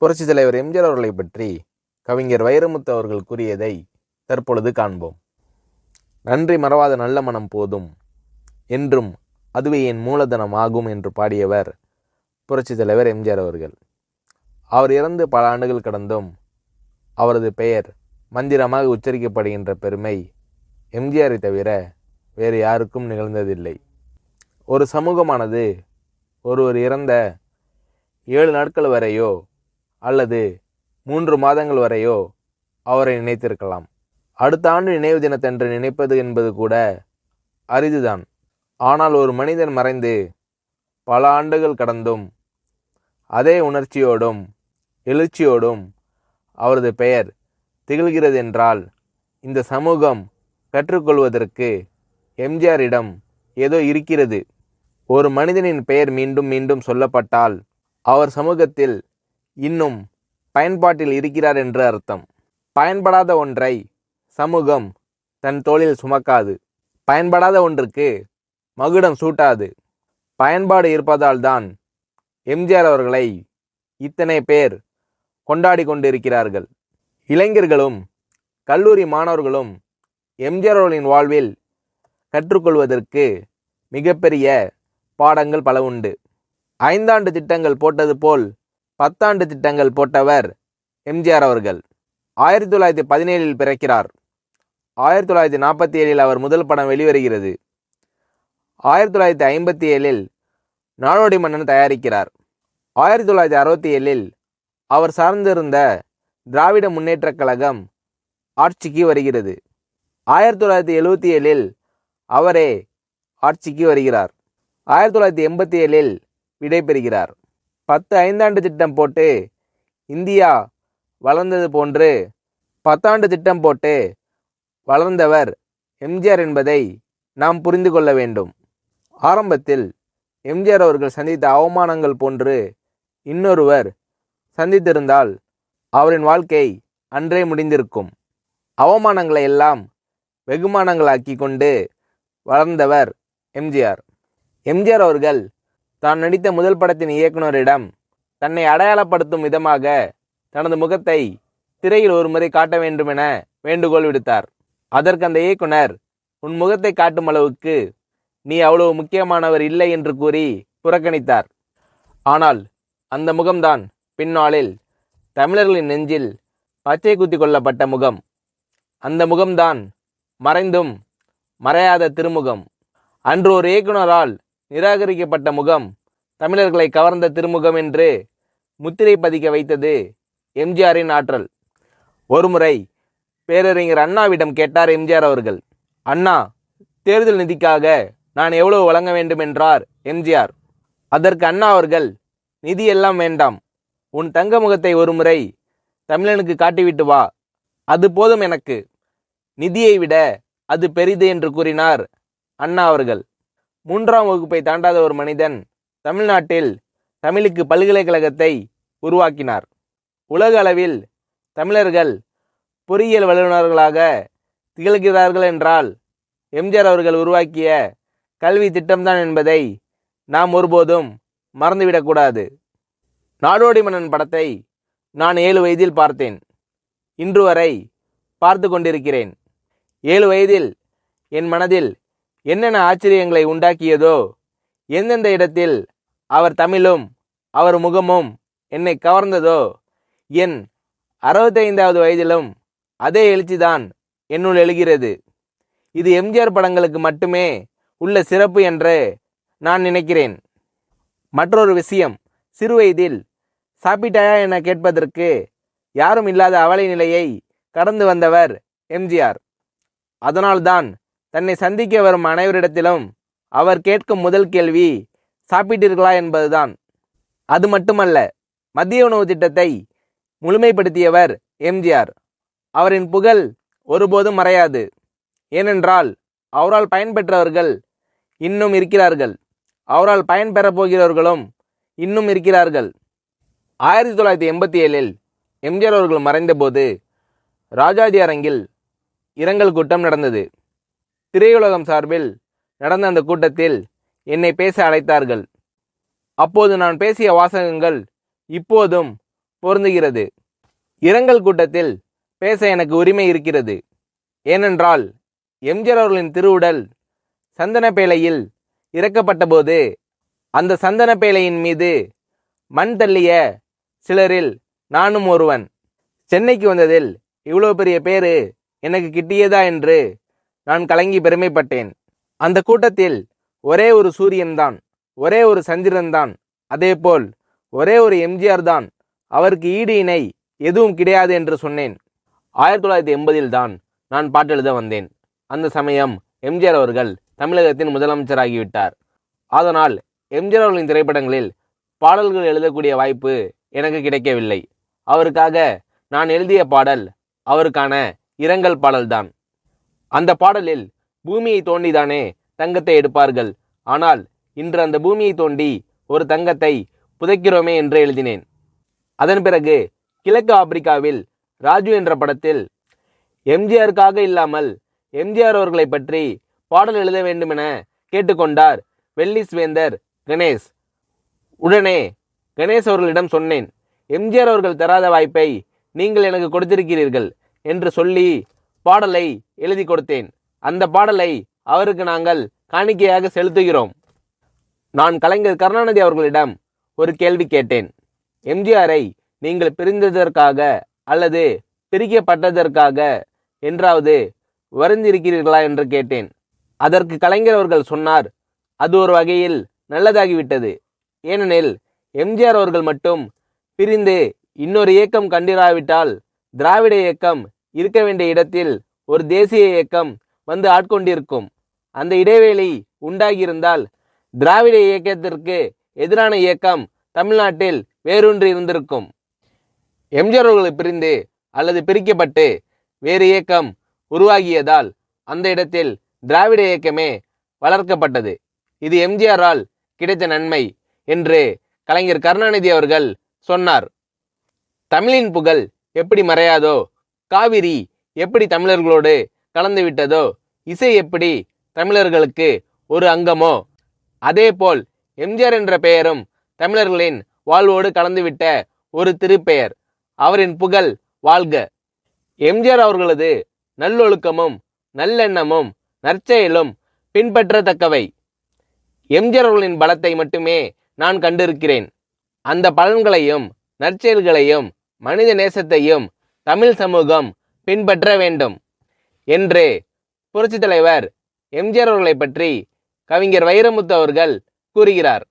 புரட்சி தலைவர் எம்ஜிஆர் அவர்களை பற்றி கவிஞர் வைரமுத்து அவர்கள் கூறியதை தற்பொழுது காண்போம் நன்றி மறவாத நல்ல மனம் போதும் என்றும் அதுவே என் மூலதனம் ஆகும் என்று பாடியவர் புரட்சி தலைவர் எம்ஜிஆர் அவர்கள் அவர் இறந்து பல ஆண்டுகள் கடந்தும் அவரது பெயர் மந்திரமாக உச்சரிக்கப்படுகின்ற பெருமை எம்ஜிஆரை தவிர வேறு யாருக்கும் நிகழ்ந்ததில்லை ஒரு சமூகமானது ஒருவர் இறந்த ஏழு நாட்கள் வரையோ அல்லது மூன்று மாதங்கள் வரையோ அவரை நினைத்திருக்கலாம் அடுத்த ஆண்டு நினைவு தினத்தன்று நினைப்பது என்பது கூட அரிதுதான் ஆனால் ஒரு மனிதன் மறைந்து பல ஆண்டுகள் கடந்தும் அதே உணர்ச்சியோடும் எழுச்சியோடும் அவரது பெயர் திகழ்கிறது என்றால் இந்த சமூகம் கற்றுக்கொள்வதற்கு எம்ஜிஆரிடம் ஏதோ இருக்கிறது ஒரு மனிதனின் பெயர் மீண்டும் மீண்டும் சொல்லப்பட்டால் அவர் சமூகத்தில் இன்னும் பயன்பாட்டில் இருக்கிறார் என்று அர்த்தம் பயன்படாத ஒன்றை சமூகம் தன் தோளில் சுமக்காது பயன்படாத ஒன்றுக்கு மகுடம் சூட்டாது பயன்பாடு இருப்பதால் தான் எம்ஜிஆர் அவர்களை இத்தனை பேர் கொண்டாடி கொண்டிருக்கிறார்கள் இளைஞர்களும் கல்லூரி மாணவர்களும் எம்ஜிஆர் அவர்களின் வாழ்வில் கற்றுக்கொள்வதற்கு மிகப்பெரிய பாடங்கள் பல உண்டு ஐந்தாண்டு திட்டங்கள் போட்டது போல் பத்தாண்டு திட்டங்கள் போட்டவர் எம்ஜிஆர் அவர்கள் ஆயிரத்தி தொள்ளாயிரத்தி பதினேழில் பிறக்கிறார் ஆயிரத்தி தொள்ளாயிரத்தி நாற்பத்தி ஏழில் அவர் முதல் படம் வெளிவருகிறது ஆயிரத்தி தொள்ளாயிரத்தி ஐம்பத்தி ஏழில் நாடோடி மன்னன் தயாரிக்கிறார் ஆயிரத்தி தொள்ளாயிரத்தி அறுபத்தி ஏழில் அவர் சார்ந்திருந்த திராவிட முன்னேற்றக் கழகம் ஆட்சிக்கு வருகிறது ஆயிரத்தி தொள்ளாயிரத்தி எழுபத்தி ஏழில் அவரே ஆட்சிக்கு வருகிறார் ஆயிரத்தி தொள்ளாயிரத்தி எண்பத்தி ஏழில் விடைபெறுகிறார் பத்து ஐந்தாண்டு திட்டம் போட்டு இந்தியா வளர்ந்தது போன்று பத்தாண்டு திட்டம் போட்டு வளர்ந்தவர் எம்ஜிஆர் என்பதை நாம் புரிந்து கொள்ள வேண்டும் ஆரம்பத்தில் எம்ஜிஆர் அவர்கள் சந்தித்த அவமானங்கள் போன்று இன்னொருவர் சந்தித்திருந்தால் அவரின் வாழ்க்கை அன்றே முடிந்திருக்கும் அவமானங்களை எல்லாம் வெகுமானங்களாக்கி கொண்டு வளர்ந்தவர் எம்ஜிஆர் எம்ஜிஆர் அவர்கள் தான் நடித்த முதல் படத்தின் இயக்குனரிடம் தன்னை அடையாளப்படுத்தும் விதமாக தனது முகத்தை திரையில் ஒருமுறை காட்ட வேண்டும் என வேண்டுகோள் விடுத்தார் அதற்கு அந்த இயக்குனர் உன் முகத்தை காட்டும் அளவுக்கு நீ அவ்வளவு முக்கியமானவர் இல்லை என்று கூறி புறக்கணித்தார் ஆனால் அந்த முகம்தான் பின்னாளில் தமிழர்களின் நெஞ்சில் பச்சை குத்தி கொள்ளப்பட்ட முகம் அந்த முகம்தான் மறைந்தும் மறையாத திருமுகம் அன்று ஒரு இயக்குனரால் நிராகரிக்கப்பட்ட முகம் தமிழர்களை கவர்ந்த திருமுகம் என்று முத்திரை பதிக்க வைத்தது எம்ஜிஆரின் ஆற்றல் ஒருமுறை பேரறிஞர் அண்ணாவிடம் கேட்டார் எம்ஜிஆர் அவர்கள் அண்ணா தேர்தல் நிதிக்காக நான் எவ்வளவு வழங்க வேண்டும் என்றார் எம்ஜிஆர் அதற்கு அண்ணா அவர்கள் நிதி எல்லாம் வேண்டாம் உன் தங்க முகத்தை ஒருமுறை தமிழனுக்கு காட்டிவிட்டு வா அது போதும் எனக்கு நிதியை விட அது பெரிது என்று கூறினார் அண்ணா அவர்கள் மூன்றாம் வகுப்பை தாண்டாத ஒரு மனிதன் தமிழ்நாட்டில் தமிழுக்கு பல்கலைக்கழகத்தை உருவாக்கினார் உலக அளவில் தமிழர்கள் பொறியியல் வல்லுநர்களாக திகழ்கிறார்கள் என்றால் எம்ஜிஆர் அவர்கள் உருவாக்கிய கல்வி திட்டம்தான் என்பதை நாம் ஒருபோதும் மறந்துவிடக்கூடாது நாடோடி மன்னன் படத்தை நான் ஏழு வயதில் பார்த்தேன் இன்று வரை பார்த்து கொண்டிருக்கிறேன் ஏழு வயதில் என் மனதில் என்னென்ன ஆச்சரியங்களை உண்டாக்கியதோ எந்தெந்த இடத்தில் அவர் தமிழும் அவர் முகமும் என்னை கவர்ந்ததோ என் அறுபத்தைந்தாவது வயதிலும் அதே எழுச்சிதான் என்னுள் எழுகிறது இது எம்ஜிஆர் படங்களுக்கு மட்டுமே உள்ள சிறப்பு என்று நான் நினைக்கிறேன் மற்றொரு விஷயம் சிறுவயதில் சாப்பிட்டாயா என கேட்பதற்கு யாரும் இல்லாத அவலை நிலையை கடந்து வந்தவர் எம்ஜிஆர் அதனால்தான் தன்னை சந்திக்க வரும் அனைவரிடத்திலும் அவர் கேட்கும் முதல் கேள்வி சாப்பிட்டீர்களா என்பதுதான் அது மட்டுமல்ல மதிய உணவு திட்டத்தை முழுமைப்படுத்தியவர் எம்ஜிஆர் அவரின் புகழ் ஒருபோதும் மறையாது ஏனென்றால் அவரால் பயன்பெற்றவர்கள் இன்னும் இருக்கிறார்கள் அவரால் பயன்பெறப் போகிறவர்களும் இன்னும் இருக்கிறார்கள் ஆயிரத்தி தொள்ளாயிரத்தி எண்பத்தி ஏழில் எம்ஜிஆர் அவர்கள் மறைந்தபோது ராஜாஜி அரங்கில் இரங்கல் கூட்டம் நடந்தது திரையுலகம் சார்பில் நடந்த அந்த கூட்டத்தில் என்னை பேச அழைத்தார்கள் அப்போது நான் பேசிய வாசகங்கள் இப்போதும் பொருந்துகிறது இரங்கல் கூட்டத்தில் பேச எனக்கு உரிமை இருக்கிறது ஏனென்றால் எம்ஜிஆர் அவர்களின் திருவுடல் சந்தனப்பேழையில் இறக்கப்பட்டபோது அந்த சந்தனப்பேழையின் மீது மண் தள்ளிய சிலரில் நானும் ஒருவன் சென்னைக்கு வந்ததில் இவ்வளோ பெரிய பேரு எனக்கு கிட்டியதா என்று நான் கலங்கி பெருமைப்பட்டேன் அந்த கூட்டத்தில் ஒரே ஒரு சூரியன்தான் ஒரே ஒரு சந்திரன்தான் அதேபோல் ஒரே ஒரு எம்ஜிஆர் தான் அவருக்கு ஈடு இணை எதுவும் கிடையாது என்று சொன்னேன் ஆயிரத்தி தொள்ளாயிரத்தி எண்பதில் தான் நான் பாட்டெழுத வந்தேன் அந்த சமயம் எம்ஜிஆர் அவர்கள் தமிழகத்தின் முதலமைச்சராகிவிட்டார் அதனால் எம்ஜிஆர் அவர்களின் திரைப்படங்களில் பாடல்கள் எழுதக்கூடிய வாய்ப்பு எனக்கு கிடைக்கவில்லை அவருக்காக நான் எழுதிய பாடல் அவருக்கான இரங்கல் பாடல்தான் அந்த பாடலில் பூமியை தோண்டிதானே தங்கத்தை எடுப்பார்கள் ஆனால் இன்று அந்த பூமியை தோண்டி ஒரு தங்கத்தை புதைக்கிறோமே என்று எழுதினேன் அதன் பிறகு கிழக்கு ஆப்பிரிக்காவில் ராஜு என்ற படத்தில் எம்ஜிஆருக்காக இல்லாமல் எம்ஜிஆர் அவர்களை பற்றி பாடல் எழுத வேண்டுமென கேட்டுக்கொண்டார் வெள்ளிஸ்வேந்தர் கணேஷ் உடனே கணேஷ் அவர்களிடம் சொன்னேன் எம்ஜிஆர் அவர்கள் தராத வாய்ப்பை நீங்கள் எனக்கு கொடுத்திருக்கிறீர்கள் என்று சொல்லி பாடலை எழுதி கொடுத்தேன் அந்த பாடலை அவருக்கு நாங்கள் காணிக்கையாக செலுத்துகிறோம் நான் கலைஞர் கருணாநிதி அவர்களிடம் ஒரு கேள்வி கேட்டேன் எம்ஜிஆரை நீங்கள் பிரிந்ததற்காக அல்லது பிரிக்கப்பட்டதற்காக என்றாவது வருந்திருக்கிறீர்களா என்று கேட்டேன் அதற்கு கலைஞர் அவர்கள் சொன்னார் அது ஒரு வகையில் நல்லதாகிவிட்டது ஏனெனில் எம்ஜிஆர் அவர்கள் மட்டும் பிரிந்து இன்னொரு இயக்கம் கண்டிராவிட்டால் திராவிட இயக்கம் இருக்க வேண்டிய இடத்தில் ஒரு தேசிய இயக்கம் வந்து ஆட்கொண்டிருக்கும் அந்த இடைவேளை உண்டாகியிருந்தால் திராவிட இயக்கத்திற்கு எதிரான இயக்கம் தமிழ்நாட்டில் வேறொன்று இருந்திருக்கும் எம்ஜிஆர் அவர்களை பிரிந்து அல்லது பிரிக்கப்பட்டு வேறு இயக்கம் உருவாகியதால் அந்த இடத்தில் திராவிட இயக்கமே வளர்க்கப்பட்டது இது எம்ஜிஆரால் கிடைத்த நன்மை என்று கலைஞர் கருணாநிதி அவர்கள் சொன்னார் தமிழின் புகழ் எப்படி மறையாதோ காவிரி எப்படி தமிழர்களோடு கலந்து விட்டதோ இசை எப்படி தமிழர்களுக்கு ஒரு அங்கமோ அதேபோல் எம்ஜிஆர் என்ற பெயரும் தமிழர்களின் வாழ்வோடு கலந்துவிட்ட ஒரு திருப்பெயர் அவரின் புகழ் வாழ்க எம்ஜிஆர் அவர்களது நல்லொழுக்கமும் நல்லெண்ணமும் நற்செயலும் பின்பற்றத்தக்கவை எம்ஜிஆர் அவர்களின் பலத்தை மட்டுமே நான் கண்டிருக்கிறேன் அந்த பலன்களையும் நற்செயல்களையும் மனித நேசத்தையும் தமிழ் சமூகம் பின்பற்ற வேண்டும் என்று புரட்சித் தலைவர் எம்ஜிஆர் அவர்களை பற்றி கவிஞர் வைரமுத்து அவர்கள் கூறுகிறார்